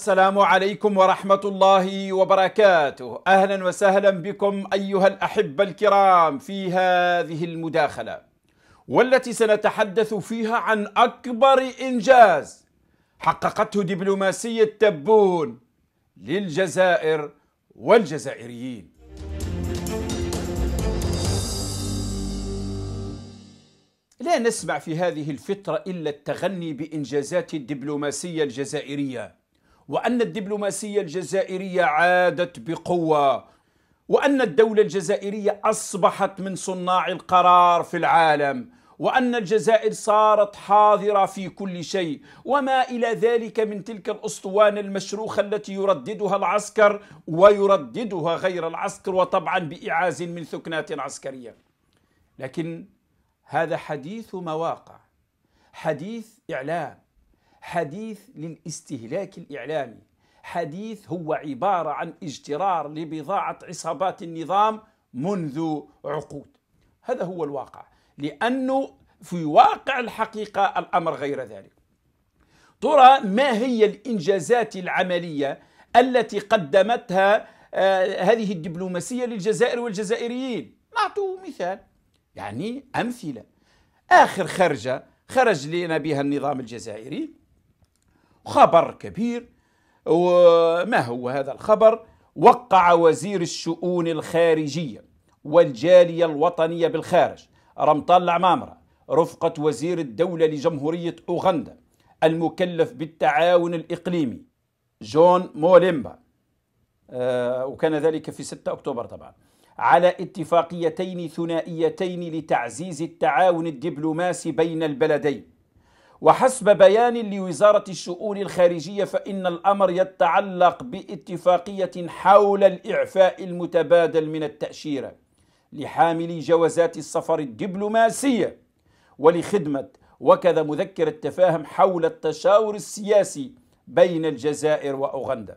السلام عليكم ورحمة الله وبركاته أهلا وسهلا بكم أيها الأحبة الكرام في هذه المداخلة والتي سنتحدث فيها عن أكبر إنجاز حققته دبلوماسية تبون للجزائر والجزائريين لا نسمع في هذه الفترة إلا التغني بإنجازات الدبلوماسية الجزائرية وأن الدبلوماسية الجزائرية عادت بقوة وأن الدولة الجزائرية أصبحت من صناع القرار في العالم وأن الجزائر صارت حاضرة في كل شيء وما إلى ذلك من تلك الأسطوانة المشروخة التي يرددها العسكر ويرددها غير العسكر وطبعا بإعاز من ثكنات عسكرية لكن هذا حديث مواقع حديث إعلام حديث للاستهلاك الإعلامي حديث هو عبارة عن اجترار لبضاعة عصابات النظام منذ عقود هذا هو الواقع لأنه في واقع الحقيقة الأمر غير ذلك ترى ما هي الإنجازات العملية التي قدمتها آه، هذه الدبلوماسية للجزائر والجزائريين نعطوا مثال يعني أمثلة آخر خرجة خرج لنا بها النظام الجزائري خبر كبير وما هو هذا الخبر وقع وزير الشؤون الخارجية والجالية الوطنية بالخارج رمطان العمامرة رفقة وزير الدولة لجمهورية أوغندا المكلف بالتعاون الإقليمي جون موليمبا آه، وكان ذلك في 6 أكتوبر طبعا على اتفاقيتين ثنائيتين لتعزيز التعاون الدبلوماسي بين البلدين وحسب بيان لوزارة الشؤون الخارجية فإن الأمر يتعلق باتفاقية حول الإعفاء المتبادل من التأشيرة لحاملي جوازات السفر الدبلوماسية ولخدمة وكذا مذكر التفاهم حول التشاور السياسي بين الجزائر وأوغندا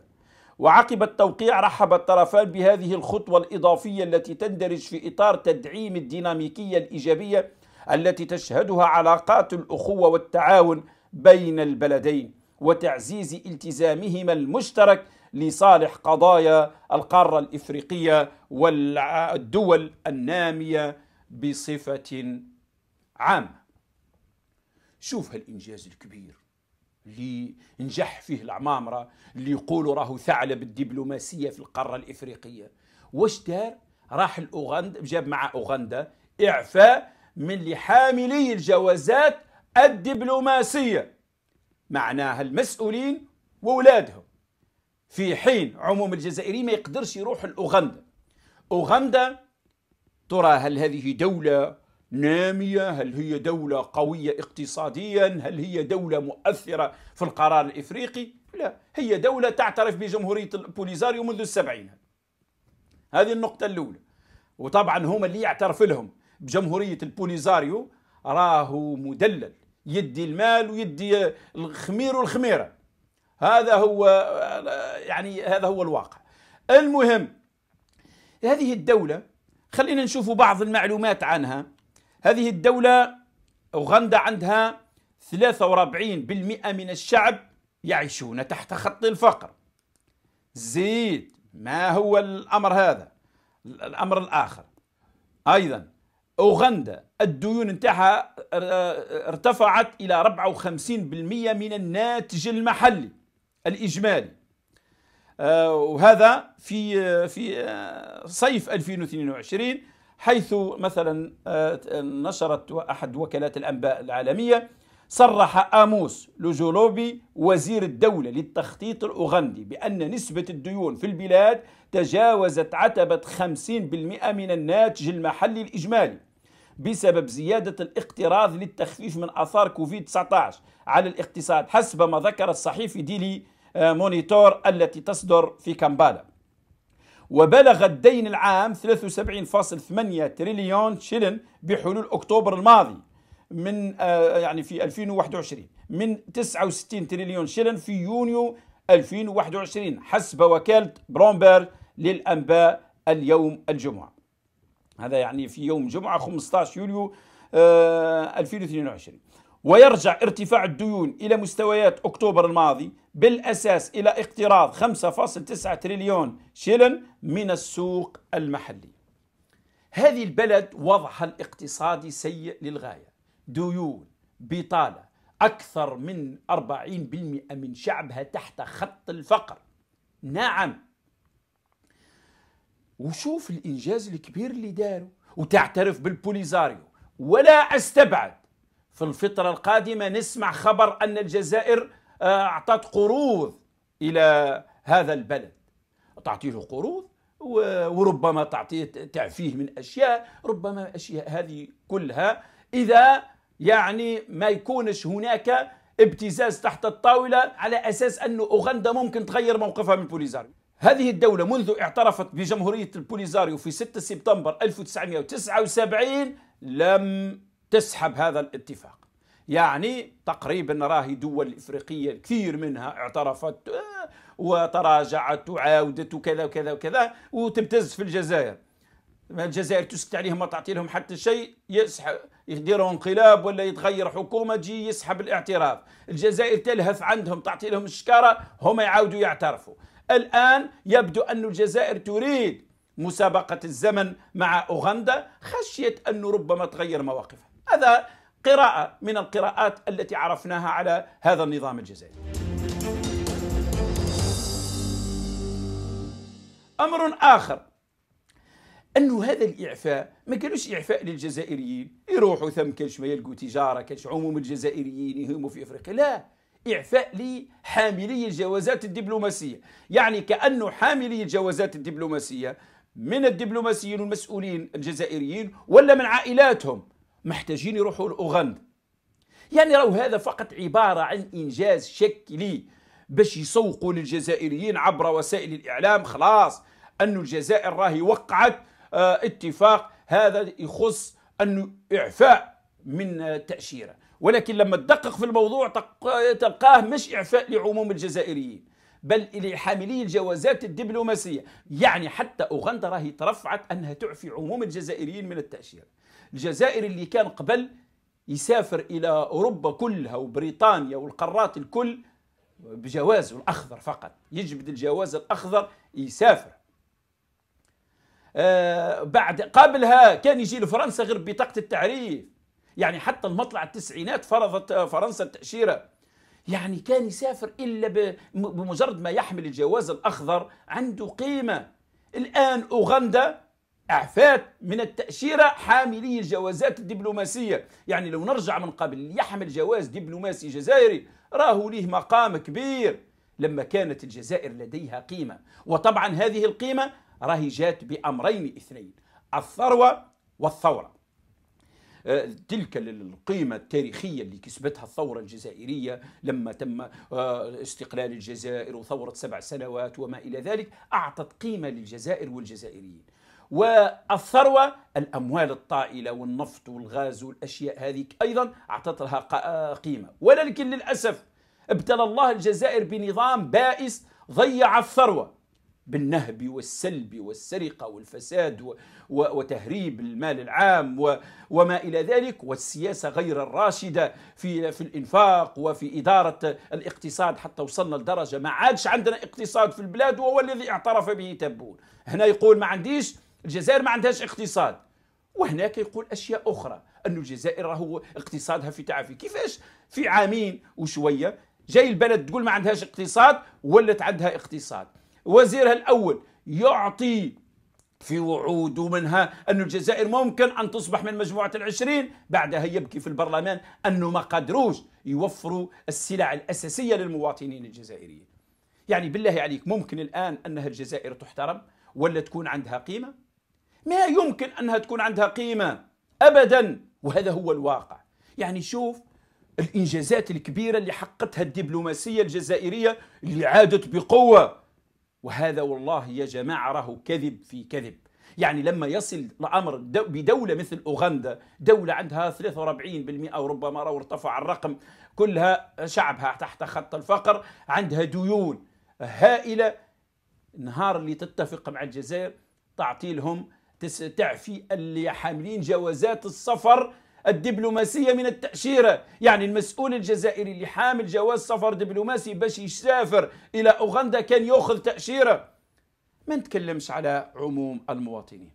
وعقب التوقيع رحب الطرفان بهذه الخطوة الإضافية التي تندرج في إطار تدعيم الديناميكية الإيجابية التي تشهدها علاقات الأخوة والتعاون بين البلدين وتعزيز التزامهما المشترك لصالح قضايا القارة الإفريقية والدول النامية بصفة عامة شوف هالإنجاز الكبير اللي نجح فيه العمامرة اللي يقولوا راهو ثعلب الدبلوماسية في القارة الإفريقية واش دار راح الأوغند جاب مع أوغندا إعفاء من لحاملي الجوازات الدبلوماسية معناها المسؤولين وولادهم في حين عموم الجزائري ما يقدرش يروح لأوغندا أوغندا ترى هل هذه دولة نامية هل هي دولة قوية اقتصاديا هل هي دولة مؤثرة في القرار الإفريقي لا هي دولة تعترف بجمهورية البوليزاريو منذ السبعينات هذه النقطة الأولى وطبعا هما اللي يعترف لهم بجمهوريه البوليزاريو راهو مدلل يدي المال ويدي الخمير والخميره هذا هو يعني هذا هو الواقع المهم هذه الدوله خلينا نشوف بعض المعلومات عنها هذه الدوله اوغندا عندها 43% من الشعب يعيشون تحت خط الفقر زيد ما هو الامر هذا الامر الاخر ايضا أوغندا الديون نتاعها آه، آه، ارتفعت إلى 54% من الناتج المحلي الإجمالي آه، وهذا في في صيف 2022 حيث مثلا نشرت أحد وكالات الأنباء العالمية صرح آموس لوجولوبي وزير الدولة للتخطيط الأوغندي بأن نسبة الديون في البلاد تجاوزت عتبة 50% من الناتج المحلي الإجمالي بسبب زيادة الاقتراض للتخفيف من أثار كوفيد-19 على الاقتصاد حسب ما ذكر الصحيفة ديلي آه، مونيتور التي تصدر في كامبالا وبلغ الدين العام 73.8 تريليون شلن بحلول أكتوبر الماضي من آه، يعني في 2021 من 69 تريليون شلن في يونيو 2021 حسب وكالة برومبير للأنباء اليوم الجمعة هذا يعني في يوم جمعة 15 يوليو 2022 آه، ويرجع ارتفاع الديون إلى مستويات أكتوبر الماضي بالأساس إلى اقتراض 5.9 تريليون شيلن من السوق المحلي هذه البلد وضعها الاقتصادي سيء للغاية ديون بطالة أكثر من 40% من شعبها تحت خط الفقر نعم وشوف الانجاز الكبير اللي داروا وتعترف بالبوليزاريو ولا استبعد في الفتره القادمه نسمع خبر ان الجزائر آه، اعطت قروض الى هذا البلد تعطي له قروض وربما تعطيه تعفيه من اشياء ربما اشياء هذه كلها اذا يعني ما يكونش هناك ابتزاز تحت الطاوله على اساس انه اوغندا ممكن تغير موقفها من بوليزاريو هذه الدولة منذ اعترفت بجمهورية البوليزاريو في 6 سبتمبر 1979 لم تسحب هذا الاتفاق يعني تقريبا راهي دول إفريقية كثير منها اعترفت آه، وتراجعت وعاودت وكذا وكذا وكذا وتمتز في الجزائر الجزائر تسكت عليهم ما تعطي لهم حتى شيء يسحب يديروا انقلاب ولا يتغير حكومة تجي يسحب الاعتراف الجزائر تلهث عندهم تعطي لهم الشكارة هم يعاودوا يعترفوا الآن يبدو أن الجزائر تريد مسابقة الزمن مع أوغندا خشية أنه ربما تغير مواقفها هذا قراءة من القراءات التي عرفناها على هذا النظام الجزائري أمر آخر أنه هذا الإعفاء ما كانوش إعفاء للجزائريين يروحوا ثم كانش ما يلقوا تجارة كانش عموم الجزائريين يهموا في إفريقيا لا إعفاء لحاملي الجوازات الدبلوماسية يعني كأنه حاملي الجوازات الدبلوماسية من الدبلوماسيين والمسؤولين الجزائريين ولا من عائلاتهم محتاجين يروحوا لأوغندا يعني راهو هذا فقط عبارة عن إنجاز شكلي باش يسوقوا للجزائريين عبر وسائل الإعلام خلاص أن الجزائر راهي وقعت آه، اتفاق هذا يخص أنه إعفاء من آه، تأشيرة ولكن لما تدقق في الموضوع تلقاه مش إعفاء لعموم الجزائريين بل لحاملي الجوازات الدبلوماسية يعني حتى أوغندا راهي ترفعت أنها تعفي عموم الجزائريين من التأشيرة الجزائر اللي كان قبل يسافر إلى أوروبا كلها وبريطانيا والقارات الكل بجوازه الأخضر فقط يجبد الجواز الأخضر يسافر آه بعد قبلها كان يجي لفرنسا غير بطاقة التعريف يعني حتى المطلع التسعينات فرضت آه، فرنسا التأشيرة يعني كان يسافر إلا بمجرد ما يحمل الجواز الأخضر عنده قيمة الآن أوغندا أعفات من التأشيرة حاملي الجوازات الدبلوماسية يعني لو نرجع من قبل يحمل جواز دبلوماسي جزائري راهو ليه مقام كبير لما كانت الجزائر لديها قيمة وطبعا هذه القيمة راهي جات بأمرين اثنين الثروة والثورة آه، تلك القيمة التاريخية اللي كسبتها الثورة الجزائرية لما تم آه، استقلال الجزائر وثورة سبع سنوات وما إلى ذلك أعطت قيمة للجزائر والجزائريين والثروة الأموال الطائلة والنفط والغاز والأشياء هذه أيضا أعطت لها آه، قيمة ولكن للأسف ابتلى الله الجزائر بنظام بائس ضيع الثروة بالنهب والسلب والسرقة والفساد وتهريب المال العام وما إلى ذلك والسياسة غير الراشدة في, في الإنفاق وفي إدارة الاقتصاد حتى وصلنا لدرجة ما عادش عندنا اقتصاد في البلاد وهو الذي اعترف به تبون هنا يقول ما عنديش الجزائر ما عندهاش اقتصاد وهناك يقول أشياء أخرى أن الجزائر راهو اقتصادها في تعافي كيفاش في عامين وشوية جاي البلد تقول ما عندهاش اقتصاد ولت عندها اقتصاد وزيرها الأول يعطي في وعود ومنها أن الجزائر ممكن أن تصبح من مجموعة العشرين بعدها يبكي في البرلمان أنه ما قدروش يوفروا السلع الأساسية للمواطنين الجزائريين يعني بالله عليك ممكن الآن أنها الجزائر تحترم ولا تكون عندها قيمة ما يمكن أنها تكون عندها قيمة أبدا وهذا هو الواقع يعني شوف الإنجازات الكبيرة اللي حققتها الدبلوماسية الجزائرية اللي عادت بقوة وهذا والله يا جماعة راه كذب في كذب يعني لما يصل الأمر بدولة مثل أوغندا دولة عندها 43% وربما راهو ارتفع الرقم كلها شعبها تحت خط الفقر عندها ديون هائلة النهار اللي تتفق مع الجزائر تعطي لهم تعفي اللي حاملين جوازات السفر الدبلوماسية من التأشيرة يعني المسؤول الجزائري اللي حامل جواز سفر دبلوماسي باش يسافر إلى أوغندا كان يأخذ تأشيرة ما نتكلمش على عموم المواطنين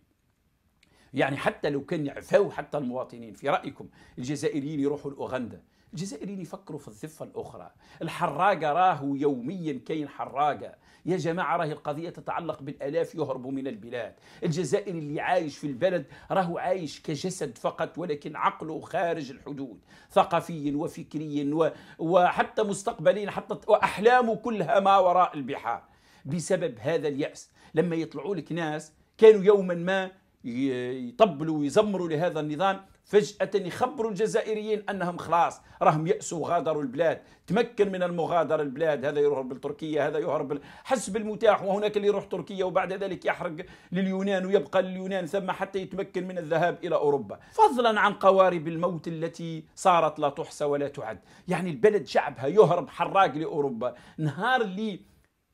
يعني حتى لو كان يعفو حتى المواطنين في رأيكم الجزائريين يروحوا لأوغندا الجزائريين يفكروا في الضفة الأخرى الحراقة راهو يوميا كاين حراقة يا جماعة راهي القضية تتعلق بالآلاف يهربوا من البلاد الجزائري اللي عايش في البلد راهو عايش كجسد فقط ولكن عقله خارج الحدود ثقافيا وفكريا و... وحتى مستقبليا حتى وأحلامه كلها ما وراء البحار بسبب هذا اليأس لما يطلعوا لك ناس كانوا يوما ما يطبلوا ويزمروا لهذا النظام فجأة يخبروا الجزائريين أنهم خلاص راهم يأسوا غادروا البلاد تمكن من المغادرة البلاد هذا يهرب لتركيا هذا يهرب حسب المتاح وهناك اللي يروح تركيا وبعد ذلك يحرق لليونان ويبقى لليونان ثم حتى يتمكن من الذهاب إلى أوروبا فضلا عن قوارب الموت التي صارت لا تحصى ولا تعد يعني البلد شعبها يهرب حراق لأوروبا نهار اللي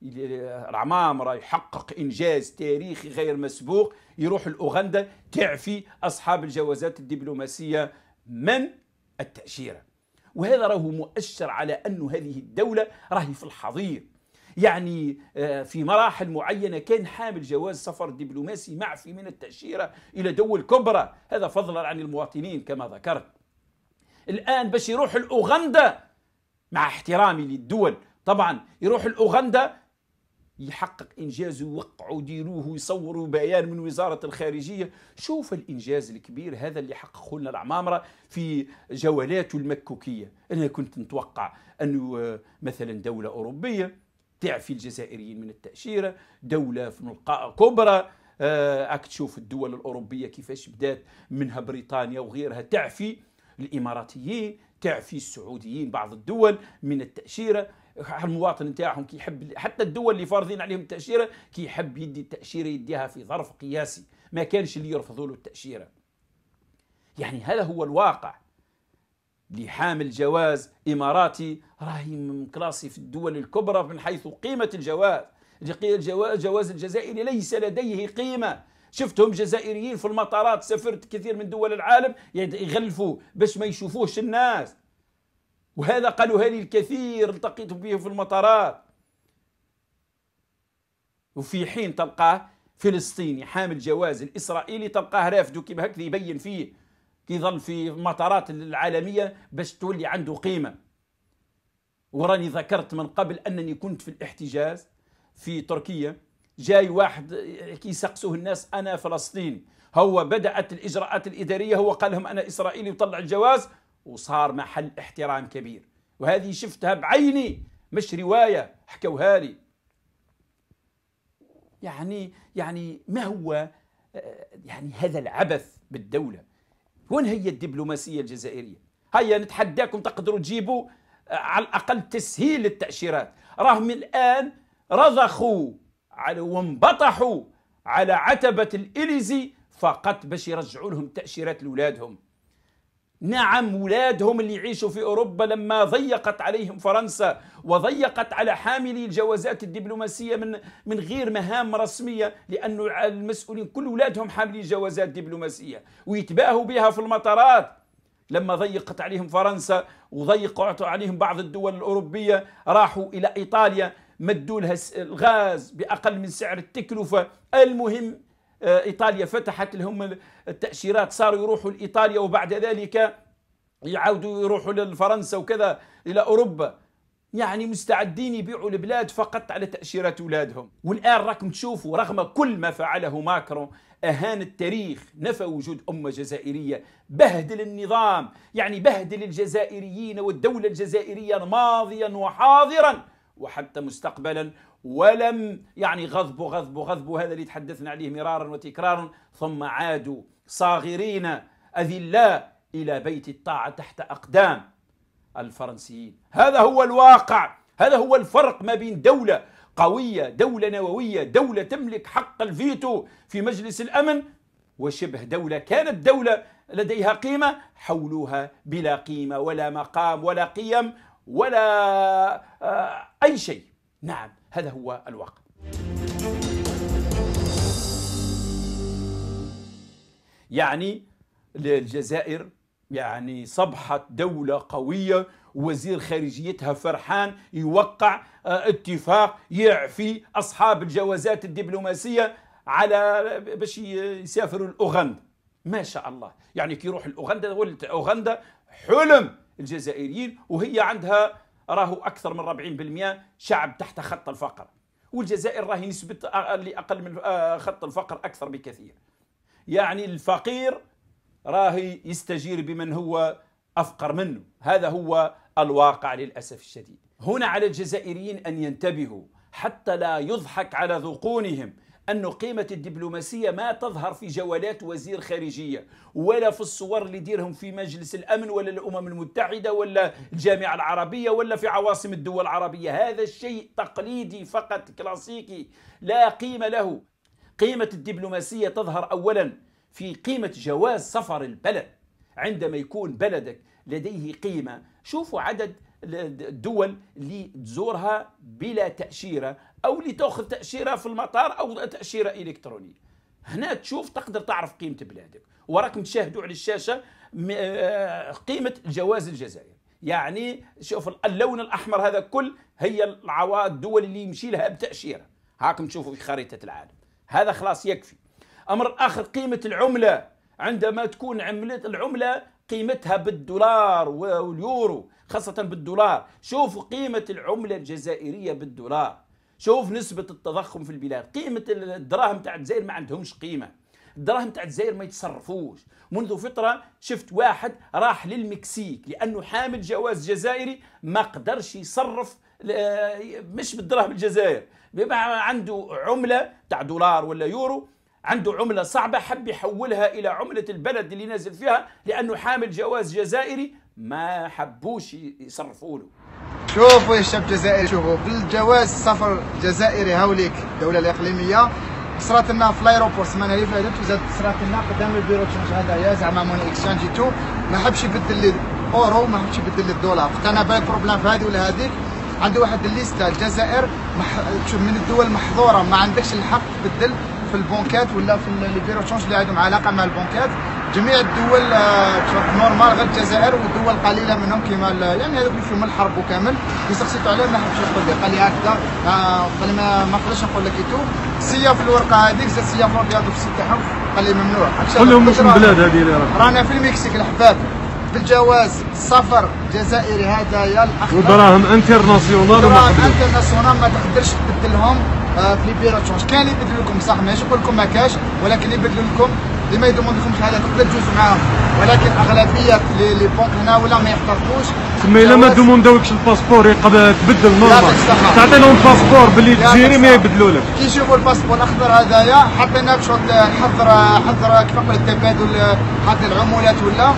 العمام راه يحقق انجاز تاريخي غير مسبوق يروح لاوغندا تعفي اصحاب الجوازات الدبلوماسيه من التاشيره وهذا راه مؤشر على أن هذه الدولة راهي في الحضيض يعني آه، في مراحل معينة كان حامل جواز سفر دبلوماسي معفي من التأشيرة إلى دول كبرى هذا فضلا عن المواطنين كما ذكرت الآن باش يروح لأوغندا مع احترامي للدول طبعا يروح لأوغندا يحقق انجاز ويوقعوا ديروه ويصوروا بيان من وزاره الخارجيه شوف الانجاز الكبير هذا اللي حققه لنا العمامره في جولاته المكوكيه انا كنت نتوقع انه آه، مثلا دوله اوروبيه تعفي الجزائريين من التاشيره دوله في ملقاء كبرى راك آه، تشوف الدول الاوروبيه كيفاش بدات منها بريطانيا وغيرها تعفي الاماراتيين تعفي السعوديين بعض الدول من التاشيره المواطن نتاعهم كي يحب حتى الدول اللي فارضين عليهم التاشيره كي يحب يدي التاشيره يديها في ظرف قياسي ما كانش اللي يرفضوا له التاشيره يعني هذا هو الواقع اللي حامل جواز اماراتي راهي كلاسي في الدول الكبرى من حيث قيمه الجواز الجواز الجزائري ليس لديه قيمه شفتهم جزائريين في المطارات سافرت كثير من دول العالم يغلفوا باش ما يشوفوش الناس وهذا قالوها لي الكثير التقيت به في المطارات وفي حين تلقاه فلسطيني حامل جواز الاسرائيلي تلقاه رافدو كيف هكذا يبين فيه كي يظل في المطارات العالميه باش تولي عنده قيمه وراني ذكرت من قبل انني كنت في الاحتجاز في تركيا جاي واحد كيسقسوه الناس انا فلسطيني هو بدات الاجراءات الاداريه هو قال لهم انا اسرائيلي وطلع الجواز وصار محل احترام كبير وهذه شفتها بعيني مش رواية حكوها لي يعني يعني ما هو آه، يعني هذا العبث بالدولة وين هي الدبلوماسية الجزائرية هيا نتحداكم تقدروا تجيبوا آه، على الأقل تسهيل للتأشيرات راهم الآن رضخوا على وانبطحوا على عتبة الإليزي فقط باش يرجعوا لهم تأشيرات لأولادهم نعم ولادهم اللي يعيشوا في أوروبا لما ضيقت عليهم فرنسا وضيقت على حاملي الجوازات الدبلوماسية من, من غير مهام رسمية لأن المسؤولين كل ولادهم حاملي جوازات دبلوماسية ويتباهوا بها في المطارات لما ضيقت عليهم فرنسا وضيقت عليهم بعض الدول الأوروبية راحوا إلى إيطاليا مدوا لها الغاز بأقل من سعر التكلفة المهم آه، ايطاليا فتحت لهم التاشيرات صاروا يروحوا لايطاليا وبعد ذلك يعاودوا يروحوا لفرنسا وكذا الى اوروبا يعني مستعدين يبيعوا البلاد فقط على تاشيرات اولادهم والان راكم تشوفوا رغم كل ما فعله ماكرون اهان التاريخ نفى وجود امه جزائريه بهدل النظام يعني بهدل الجزائريين والدوله الجزائريه ماضيا وحاضرا وحتى مستقبلا ولم يعني غضبوا غضبوا غضبوا هذا اللي تحدثنا عليه مرارا وتكرارا ثم عادوا صاغرين أذلاء إلى بيت الطاعة تحت أقدام الفرنسيين هذا هو الواقع هذا هو الفرق ما بين دولة قوية دولة نووية دولة تملك حق الفيتو في مجلس الأمن وشبه دولة كانت دولة لديها قيمة حولها بلا قيمة ولا مقام ولا قيم ولا آه، أي شيء نعم هذا هو الواقع يعني الجزائر يعني صبحت دولة قوية وزير خارجيتها فرحان يوقع آه، اتفاق يعفي أصحاب الجوازات الدبلوماسية على باش يسافروا لأوغندا ما شاء الله يعني كي يروح لأوغندا ولت أوغندا حلم الجزائريين وهي عندها راهو اكثر من 40% شعب تحت خط الفقر والجزائر راهي نسبه اللي اقل من آه، خط الفقر اكثر بكثير يعني الفقير راهي يستجير بمن هو افقر منه هذا هو الواقع للاسف الشديد هنا على الجزائريين ان ينتبهوا حتى لا يضحك على ذقونهم أن قيمة الدبلوماسية ما تظهر في جولات وزير خارجية ولا في الصور اللي يديرهم في مجلس الأمن ولا الأمم المتحدة ولا الجامعة العربية ولا في عواصم الدول العربية هذا الشيء تقليدي فقط كلاسيكي لا قيمة له قيمة الدبلوماسية تظهر أولا في قيمة جواز سفر البلد عندما يكون بلدك لديه قيمة شوفوا عدد الدول اللي تزورها بلا تأشيرة او اللي تاخذ تاشيره في المطار او تاشيره الكترونيه هنا تشوف تقدر تعرف قيمه بلادك وراكم تشاهدوا على الشاشه آه، قيمه الجواز الجزائري يعني شوف اللون الاحمر هذا كل هي العواد الدول اللي يمشي لها بتاشيره هاكم تشوفوا في خريطه العالم هذا خلاص يكفي امر اخر قيمه العمله عندما تكون عمله العمله قيمتها بالدولار واليورو خاصه بالدولار شوفوا قيمه العمله الجزائريه بالدولار شوف نسبة التضخم في البلاد قيمة الدراهم تاع الجزائر ما عندهمش قيمة الدراهم تاع الجزائر ما يتصرفوش منذ فترة شفت واحد راح للمكسيك لأنه حامل جواز جزائري ما قدرش يصرف مش بالدراهم الجزائر بما عنده عملة تاع دولار ولا يورو عنده عملة صعبة حب يحولها إلى عملة البلد اللي نازل فيها لأنه حامل جواز جزائري ما حبوش يصرفوا له شوفوا يا شباب الجزائري شوفوا بالجواز السفر الجزائري هاوليك الدوله الاقليميه صرات لنا في الايروبور السمانه اللي فاتت وزاد صرات لنا قدام البيرو تشانج هذايا زعما مون اكسشينج تو ما حبش يبدل لي اورو ما حبش يبدل لي الدولار قلت انا باغي بروبليم في هذه ولا هذيك عنده واحد الليسته الجزائر مح... من الدول محظوره ما عندكش الحق تبدل في البنكات ولا في لي بيرو تشونج اللي عندهم علاقه مع البنكات جميع الدول آه، نورمال غير الجزائر والدول قليله منهم كيما يعني هذوك اللي فيهم الحرب وكامل اللي سقسيتو عليهم ما حبش يقول لك قال لي هكذا قال لي ما نقدرش نقول لك ايتو سيا في الورقه هذيك زاد سيا في الورقه في السيت تاعهم قال لي ممنوع قول لهم مش من البلاد هذه اللي رانا في المكسيك الحباب بالجواز السفر الجزائري هذا يا الاخ والدراهم انترناسيونال دراهم انترناسيونال ما تقدرش تبدلهم آه، في ليبيراتيون اش كان اللي يبدل لكم صح ماشي نقول لكم ما كاش ولكن يبدل لكم ديما يدومون لكم شهاداتكم لا تجوز معاهم ولكن اغلبيه لي لي بونك هنا ولا ما يحترقوش تما الا ما دومونداوكش الباسبور تبدل نورمال تعطي لهم باسبور باللي تجيري ما يبدلوا لك كي يشوفوا الباسبور الاخضر هذايا حطينا بشرط نحضر آه، آه، حضر كيف نقول التبادل حق العمولات ولا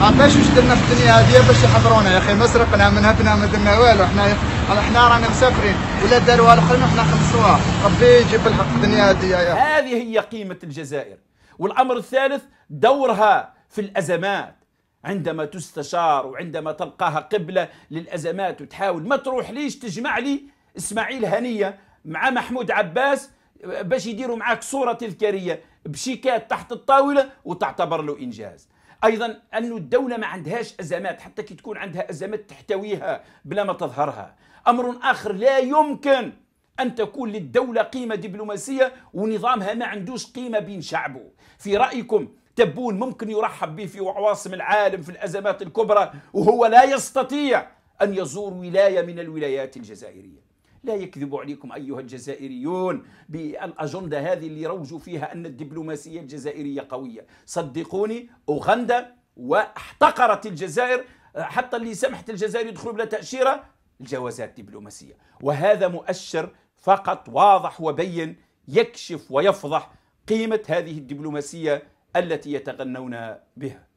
عرفاش واش درنا في الدنيا هذه باش يحضرونا يا اخي ما سرقنا من هبنا ما درنا والو احنا احنا رانا مسافرين ولا داروا الاخرين وحنا خلصوها ربي يجيب الحق في الدنيا هذه هذه هي قيمه الجزائر والامر الثالث دورها في الازمات عندما تستشار وعندما تلقاها قبله للازمات وتحاول ما تروح ليش تجمع لي اسماعيل هنيه مع محمود عباس باش يديروا معاك صوره تذكاريه بشيكات تحت الطاوله وتعتبر له انجاز ايضا انه الدوله ما عندهاش ازمات حتى كي تكون عندها ازمات تحتويها بلا ما تظهرها امر اخر لا يمكن أن تكون للدولة قيمة دبلوماسية ونظامها ما عندوش قيمة بين شعبه في رأيكم تبون ممكن يرحب به في عواصم العالم في الأزمات الكبرى وهو لا يستطيع أن يزور ولاية من الولايات الجزائرية لا يكذب عليكم أيها الجزائريون بالأجندة هذه اللي روجوا فيها أن الدبلوماسية الجزائرية قوية صدقوني أوغندا واحتقرت الجزائر حتى اللي سمحت الجزائر يدخلوا بلا تأشيرة الجوازات الدبلوماسية وهذا مؤشر فقط واضح وبين يكشف ويفضح قيمة هذه الدبلوماسية التي يتغنون بها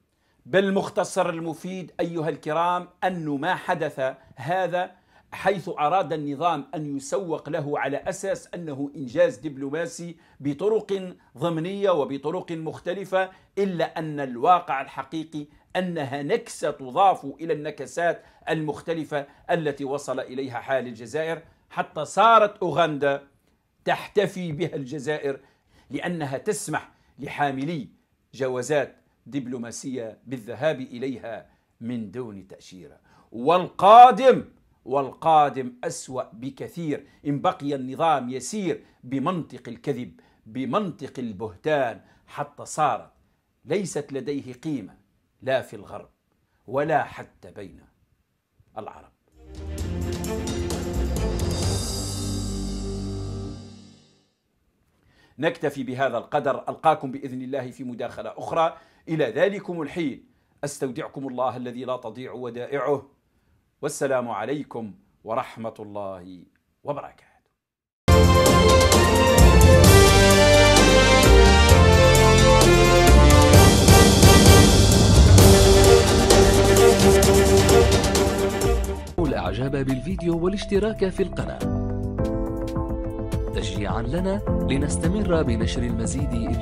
بالمختصر المفيد أيها الكرام أن ما حدث هذا حيث أراد النظام أن يسوق له على أساس أنه إنجاز دبلوماسي بطرق ضمنية وبطرق مختلفة إلا أن الواقع الحقيقي أنها نكسة تضاف إلى النكسات المختلفة التي وصل إليها حال الجزائر حتى صارت أوغندا تحتفي بها الجزائر لأنها تسمح لحاملي جوازات دبلوماسية بالذهاب إليها من دون تأشيرة والقادم والقادم أسوأ بكثير إن بقي النظام يسير بمنطق الكذب بمنطق البهتان حتى صارت ليست لديه قيمة لا في الغرب ولا حتى بين العرب نكتفي بهذا القدر ألقاكم بإذن الله في مداخلة أخرى إلى ذلكم الحين أستودعكم الله الذي لا تضيع ودائعه والسلام عليكم ورحمة الله وبركاته الإعجاب بالفيديو والاشتراك في القناة تشجيعا لنا لنستمر بنشر المزيد إن شاء الله